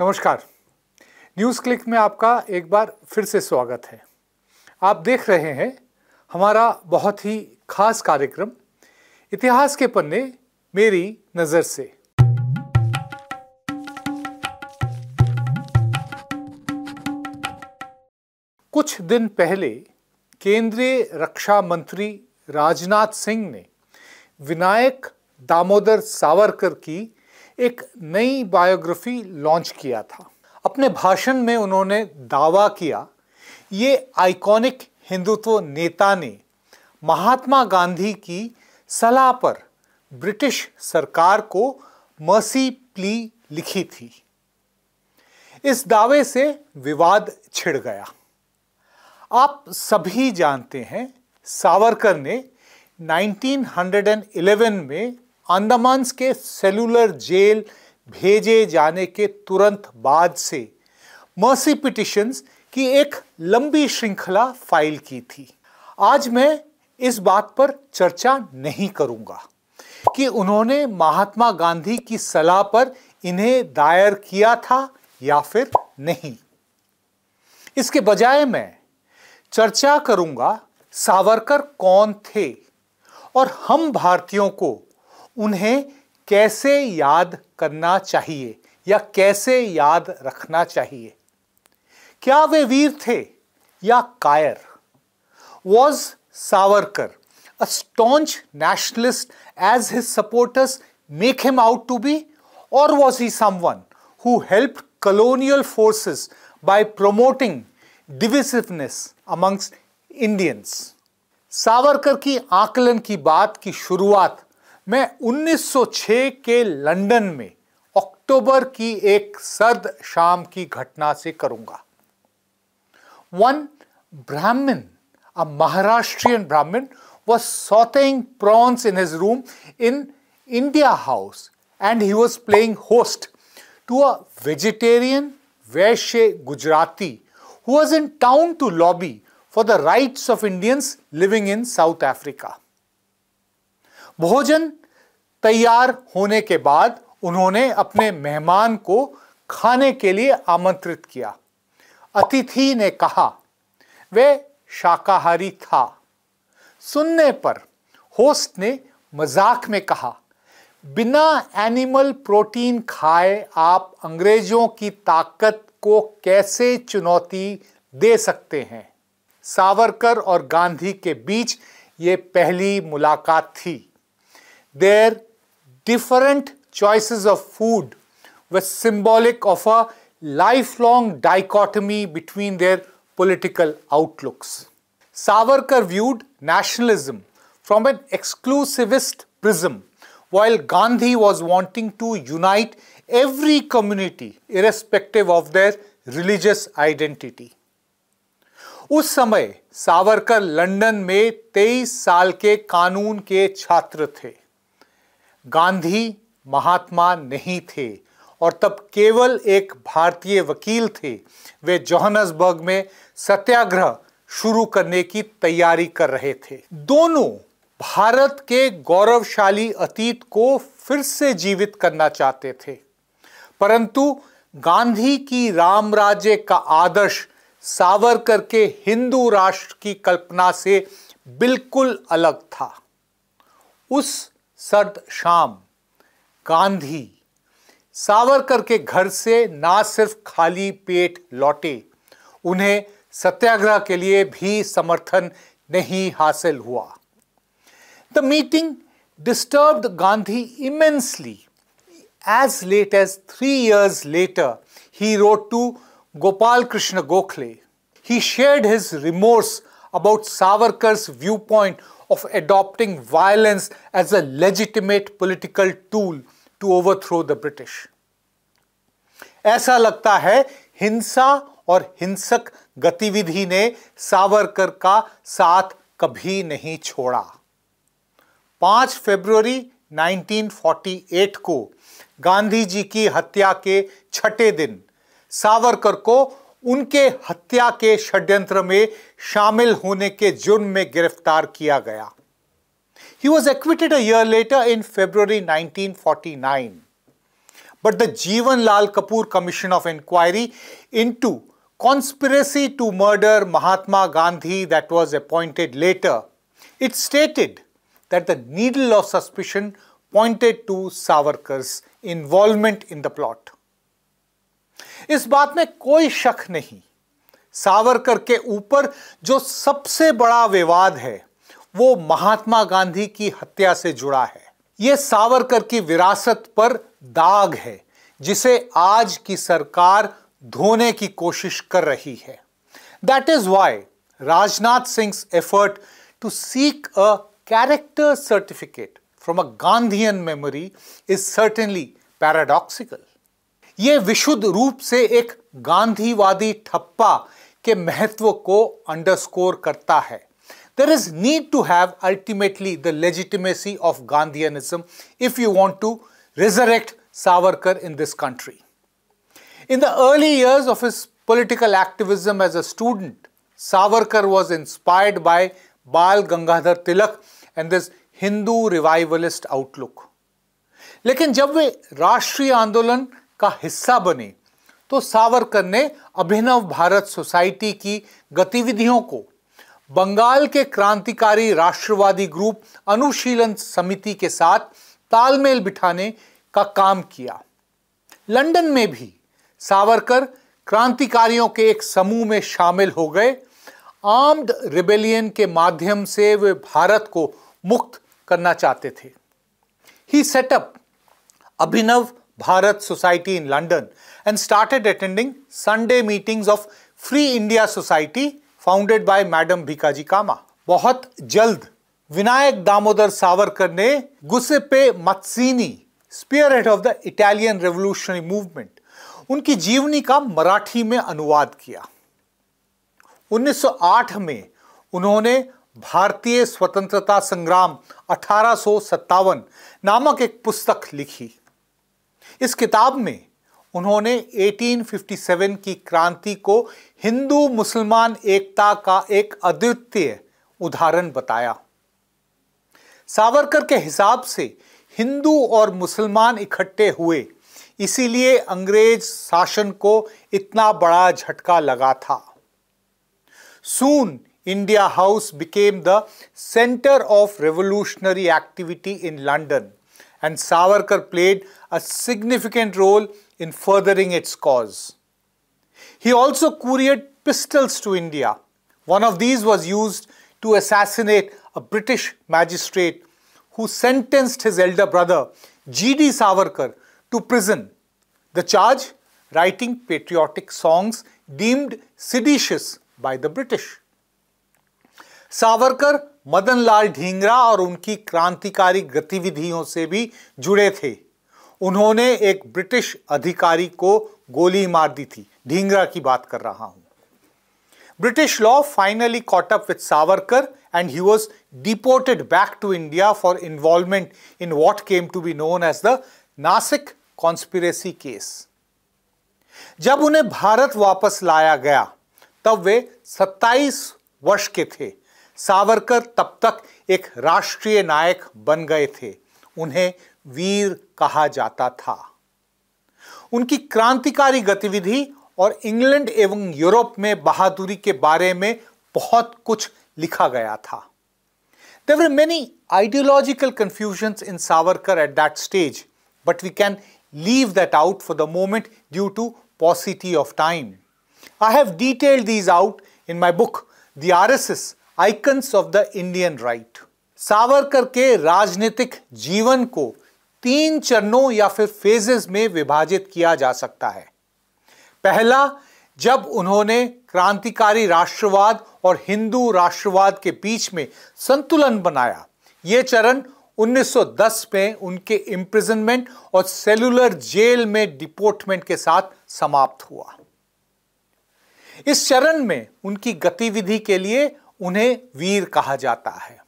नमस्कार news click में आपका एक बार फिर से स्वागत है आप देख रहे हैं हमारा बहुत ही खास कार्यक्रम इतिहास के पन्ने मेरी नज़र से कुछ दिन पहले केंद्रीय रक्षा मंत्री राजनाथ सिंह ने विनायक दामोदर सावरकर की एक नई बायोग्राफी लॉन्च किया था अपने भाषण में उन्होंने दावा किया ये आइकॉनिक हिंदुत्व नेता ने महात्मा गांधी की सलाह पर ब्रिटिश सरकार को मसी प्ली लिखी थी इस दावे से विवाद छिड़ गया आप सभी जानते हैं सावरकर ने 1911 में अंडमानस के सेलुलर जेल भेजे जाने के तुरंत बाद से मर्सी पिटिशंस की एक लंबी श्रृंखला फाइल की थी आज मैं इस बात पर चर्चा नहीं करूंगा कि उन्होंने महात्मा गांधी की सलाह पर इन्हें दायर किया था या फिर नहीं इसके बजाय मैं चर्चा करूंगा सावरकर कौन थे और हम भारतीयों को उन्हें कैसे याद करना चाहिए या कैसे याद रखना चाहिए क्या वे वीर थे या कायर was Savarkar a staunch nationalist as his supporters make him out to be और was he someone who help colonial forces by promoting divisiveness amongst Indians Savarkar की आकलन की बात की शुरुआत मैं 1906 के लंदन में अक्टूबर की एक सर्द शाम की घटना से करूंगा वन ब्राह्मण a Maharashtrian Brahmin was sauteing prawns in his room in India House and he was playing host to a vegetarian Vaishya Gujarati who in town to lobby for the rights of Indians living in South Africa भोजन तैयार होने के बाद उन्होंने अपने मेहमान को खाने के लिए आमंत्रित किया अतिथि ने कहा वे शाकाहारी था सुनने पर होस्ट ने मजाक में कहा बिना एनिमल प्रोटीन खाए आप अंग्रेजों की ताकत को कैसे चुनौती दे सकते हैं सावरकर और गांधी के बीच ये पहली मुलाकात थी their different choices of food were symbolic of a lifelong dichotomy between their political outlooks. Savarkar viewed nationalism from an exclusivist prism, while Gandhi was wanting to unite every community irrespective of their religious identity. उस समय Savarkar London में 23 साल के कानून के छात्र थे गांधी महात्मा नहीं थे और तब केवल एक भारतीय वकील थे वे जोहनसबर्ग में सत्याग्रह शुरू करने की तैयारी कर रहे थे दोनों भारत के गौरवशाली अतीत को फिर से जीवित करना चाहते थे परंतु गांधी की राम राज्य का आदर्श सावरकर के हिंदू राष्ट्र की कल्पना से बिल्कुल अलग था उस सर्द शाम गांधी सावरकर के घर से ना सिर्फ खाली पेट लौटे उन्हें सत्याग्रह के लिए भी समर्थन नहीं हासिल हुआ the meeting disturb Gandhi immensely as late as three years later he wrote to Gopal Krishna Gokhale he shared his remorse about Savarkar viewpoint of adopting violence as a legitimate political tool to overthrow the British. ऐसा लगता है हिंसा और हिंसक गतिविधि ने सावरकर का साथ कभी नहीं छोड़ा 5 फरवरी 1948 को गांधी जी की हत्या के छठे दिन सावरकर को उनके हत्या के षड्यंत्र में शामिल होने के जुर्म में गिरफ्तार किया गया he was acquitted a year later in February nineteen forty nine but the Jeevan Lal Kapur commission of inquiry into conspiracy to murder Mahatma Gandhi that was appointed later it stated that the needle of suspicion pointed to Savarkar's involvement in the plot इस बात में कोई शक नहीं सावरकर के ऊपर जो सबसे बड़ा विवाद है वो महात्मा गांधी की हत्या से जुड़ा है ये सावरकर की विरासत पर दाग है जिसे आज की सरकार धोने की कोशिश कर रही है that is why Rajnath Singh effort to seek a character certificate from a Gandhian memory is certainly paradoxical ये विशुद्ध रूप से एक गांधीवादी ठप्पा के महत्व को अंडरस्कोर करता है there is need to have ultimately the legitimacy of Gandhism if you want to resurrect Savarkar in this country in the early years of his political activism as a student Savarkar was inspired by Bal Gangadhar Tilak and this Hindu revivalist outlook लेकिन जब वे राष्ट्रीय आंदोलन का हिस्सा बने तो सावरकर ने अभिनव Bharat society की गतिविधियों को बंगाल के क्रांतिकारी राष्ट्रवादी ग्रुप अनुशीलन समिति के साथ तालमेल बिठाने का काम किया लंदन में भी सावरकर क्रांतिकारियों के एक समूह में शामिल हो गए आर्म्ड रिबेलियन के माध्यम से वे भारत को मुक्त करना चाहते थे he set up Abhinav Bharat Society in London and started attending Sunday meetings of Free India Society founded by Madam Bhikaji Kama. बहुत जल्द विनायक दामोदर सावरकर ने Giuseppe Mazzini spearhead of the Italian revolutionary movement उनकी जीवनी का मराठी में अनुवाद किया 1908 में उन्होंने भारतीय स्वतंत्रता संग्राम अठारह नामक एक पुस्तक लिखी इस किताब में उन्होंने 1857 की क्रांति को हिंदू मुसलमान एकता का एक अद्वितीय उदाहरण बताया सावरकर के हिसाब से हिंदू और मुसलमान इकट्ठे हुए इसीलिए अंग्रेज शासन को इतना बड़ा झटका लगा था soon India House became the centre of revolutionary activity in London and Savarkar played a significant role in furthering its cause. He also couriered pistols to India. One of these was used to assassinate a British magistrate who sentenced his elder brother G.D. Savarkar to prison. The charge? Writing patriotic songs deemed seditious by the British. Savarkar Madanlal Dhingra और उनकी क्रांतिकारी गतिविधियों से भी जुड़े थे उन्होंने एक ब्रिटिश अधिकारी को गोली मार दी थी ढींगरा की बात कर रहा हूं British law finally caught up with Savarkar and he was deported back to India for involvement in what came to be known as the Nashik conspiracy case जब उन्हें भारत वापस लाया गया तब वे 27 वर्ष के थे सावरकर तब तक एक राष्ट्रीय नायक बन गए थे उन्हें वीर कहा जाता था उनकी क्रांतिकारी गतिविधि और इंग्लैंड एवं यूरोप में बहादुरी के बारे में बहुत कुछ लिखा गया था there many ideological confusion in Savarkar at that stage but we can leave that out for the moment due to paucity of time I have detailed these out in my book R S S icons of the Indian right Savarkar के राजनीतिक जीवन को तीन चरणों या फिर phases में विभाजित किया जा सकता है पहला जब उन्होंने क्रांतिकारी राष्ट्रवाद और हिंदू राष्ट्रवाद के बीच में संतुलन बनाया यह चरण 1910 में उनके इम्प्रिजनमेंट और सेलुलर जेल में डिपोर्टमेंट के साथ समाप्त हुआ इस चरण में उनकी गतिविधि के लिए उन्हें वीर कहा जाता है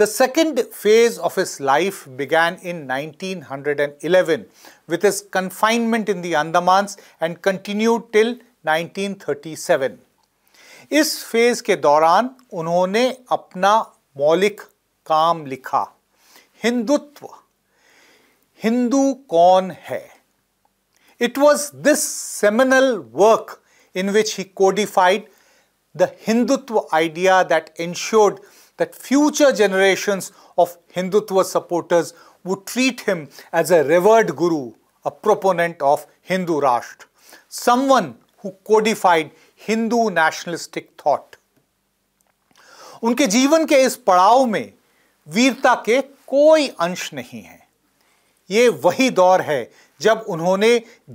the second phase of his life began in 1911 hundred and eleven with his confinement in Andamans and continue till seven इस फेज के दौरान उन्होंने अपना मौलिक काम लिखा हिंदुत्व हिंदू कौन है it was this seminal work in which he codified the Hindutva idea that ensured that future generations of Hindutva supporters would treat him as a revered guru, a proponent of Hindu Rashtra, someone who codified Hindu nationalistic thought. उनके जीवन के इस पड़ाव में वीरता के कोई अंश नहीं है ये वही दौर है जब उन्होंने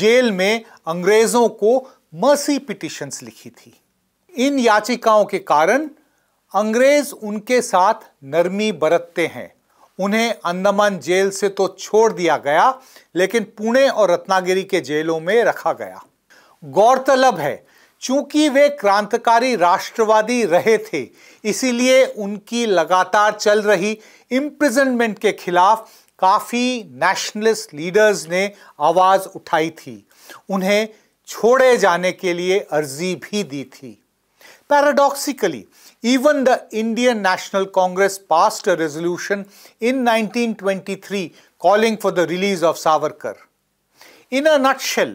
जेल में अंग्रेजों को मर्सी पिटिशंस लिखी थी इन याचिकाओं के कारण अंग्रेज उनके साथ नरमी बरतते हैं उन्हें अंदमान जेल से तो छोड़ दिया गया लेकिन पुणे और रत्नागिरी के जेलों में रखा गया गौरतलब है चूंकि वे क्रांतिकारी राष्ट्रवादी रहे थे इसीलिए उनकी लगातार चल रही इम्प्रिजनमेंट के खिलाफ काफ़ी नेशनलिस्ट लीडर्स ने आवाज़ उठाई थी उन्हें छोड़े जाने के लिए अर्जी भी दी थी Paradoxically, even the Indian National Congress passed a resolution in 1923 calling for the release of Savarkar. In a nutshell,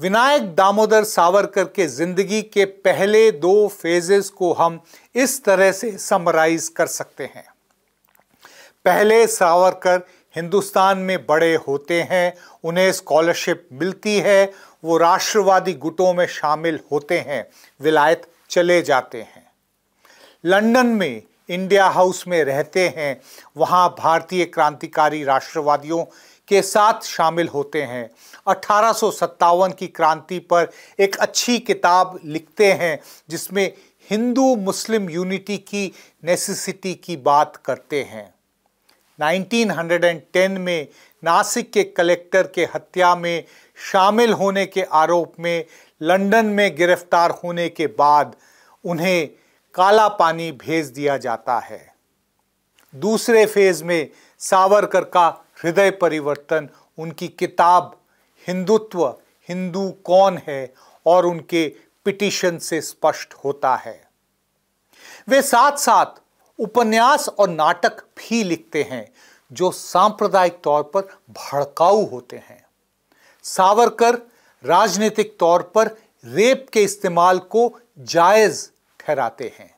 Vinayak Damodar Savarkar के जिंदगी के पहले दो फेजेस को हम इस तरह से समराइज कर सकते हैं पहले सावरकर हिंदुस्तान में बड़े होते हैं उन्हें स्कॉलरशिप मिलती है वो राष्ट्रवादी गुटों में शामिल होते हैं विलायत चले जाते हैं लंदन में इंडिया हाउस में रहते हैं वहाँ भारतीय क्रांतिकारी राष्ट्रवादियों के साथ शामिल होते हैं अठारह की क्रांति पर एक अच्छी किताब लिखते हैं जिसमें हिंदू मुस्लिम यूनिटी की नेसेसिटी की बात करते हैं 1910 में नासिक के कलेक्टर के हत्या में शामिल होने के आरोप में लंदन में गिरफ्तार होने के बाद उन्हें काला पानी भेज दिया जाता है दूसरे फेज में सावरकर का हृदय परिवर्तन उनकी किताब हिंदुत्व हिंदू कौन है और उनके पिटिशन से स्पष्ट होता है वे साथ साथ उपन्यास और नाटक भी लिखते हैं जो सांप्रदायिक तौर पर भड़काऊ होते हैं सावरकर राजनीतिक तौर पर रेप के इस्तेमाल को जायज ठहराते हैं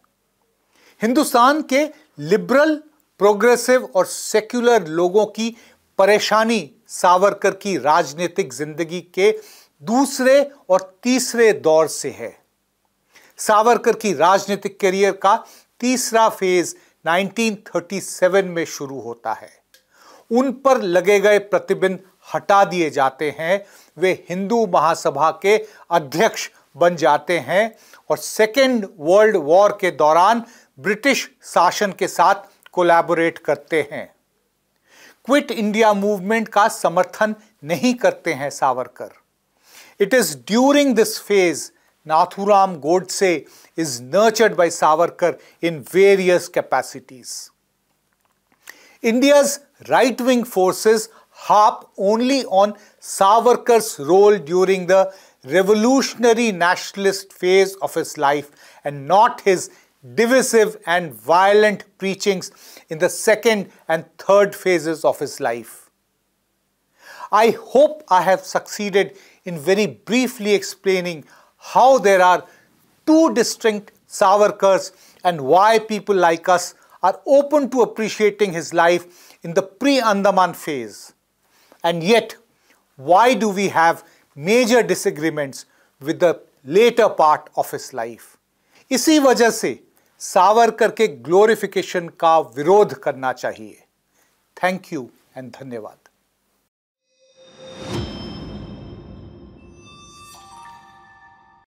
हिंदुस्तान के लिबरल प्रोग्रेसिव और सेक्युलर लोगों की परेशानी सावरकर की राजनीतिक जिंदगी के दूसरे और तीसरे दौर से है सावरकर की राजनीतिक करियर का तीसरा फेज 1937 में शुरू होता है उन पर लगे गए प्रतिबंध हटा दिए जाते हैं वे हिंदू महासभा के अध्यक्ष बन जाते हैं और सेकेंड वर्ल्ड वॉर के दौरान ब्रिटिश शासन के साथ कोलैबोरेट करते हैं क्विट इंडिया मूवमेंट का समर्थन नहीं करते हैं Savarkar it is during this phase Nathuram Godse is nurtured by Savarkar in various capacities India's right wing forces harp only on Savarkar's role during the revolutionary nationalist phase of his life and not his divisive and violent preachings in the second and third phases of his life. I hope I have succeeded in very briefly explaining how there are two distinct Savarkars and why people like us are open to appreciating his life in the pre-Andaman phase. And yet, why do we have major disagreements with the later part of his life? इसी वजह से सावरकर के glorification का विरोध करना चाहिए thank you and धन्यवाद